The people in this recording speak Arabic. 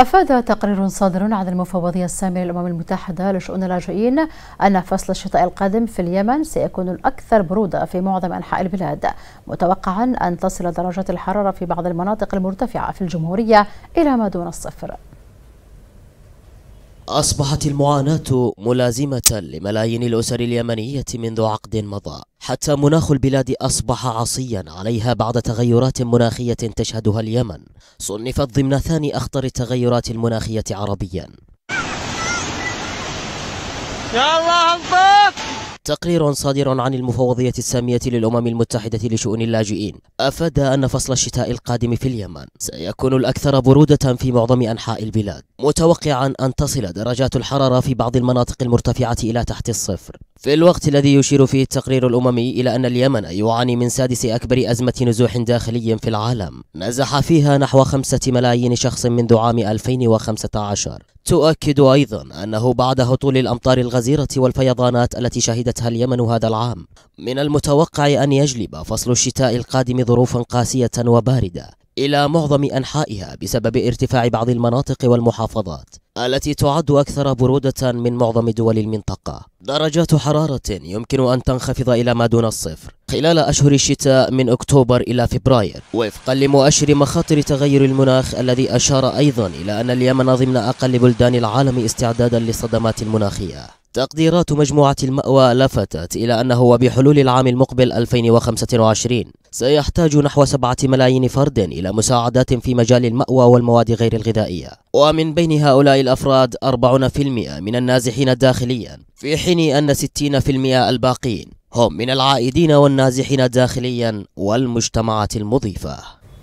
أفاد تقرير صادر عن المفوضية السامية للأمم المتحدة لشؤون اللاجئين أن فصل الشتاء القادم في اليمن سيكون الأكثر برودة في معظم أنحاء البلاد متوقعا أن تصل درجة الحرارة في بعض المناطق المرتفعة في الجمهورية إلى ما دون الصفر أصبحت المعاناة ملازمة لملايين الأسر اليمنية منذ عقد مضى حتى مناخ البلاد أصبح عصيا عليها بعد تغيرات مناخية تشهدها اليمن صنفت ضمن ثاني أخطر التغيرات المناخية عربيا يا الله انطر تقرير صادر عن المفوضية السامية للأمم المتحدة لشؤون اللاجئين أفاد أن فصل الشتاء القادم في اليمن سيكون الأكثر برودة في معظم أنحاء البلاد متوقعا أن تصل درجات الحرارة في بعض المناطق المرتفعة إلى تحت الصفر في الوقت الذي يشير فيه التقرير الأممي إلى أن اليمن يعاني من سادس أكبر أزمة نزوح داخلي في العالم نزح فيها نحو خمسة ملايين شخص منذ عام 2015 تؤكد أيضا أنه بعد هطول الأمطار الغزيرة والفيضانات التي شهدتها اليمن هذا العام من المتوقع أن يجلب فصل الشتاء القادم ظروفا قاسية وباردة إلى معظم أنحائها بسبب ارتفاع بعض المناطق والمحافظات التي تعد أكثر برودة من معظم دول المنطقة درجات حرارة يمكن أن تنخفض إلى ما دون الصفر خلال أشهر الشتاء من أكتوبر إلى فبراير وفقا لمؤشر مخاطر تغير المناخ الذي أشار أيضا إلى أن اليمن ضمن أقل بلدان العالم استعدادا للصدمات المناخية تقديرات مجموعة المأوى لفتت إلى أنه بحلول العام المقبل 2025 سيحتاج نحو سبعة ملايين فرد إلى مساعدات في مجال المأوى والمواد غير الغذائية ومن بين هؤلاء الأفراد 40% من النازحين داخليا في حين أن 60% الباقين هم من العائدين والنازحين داخليا والمجتمعات المضيفة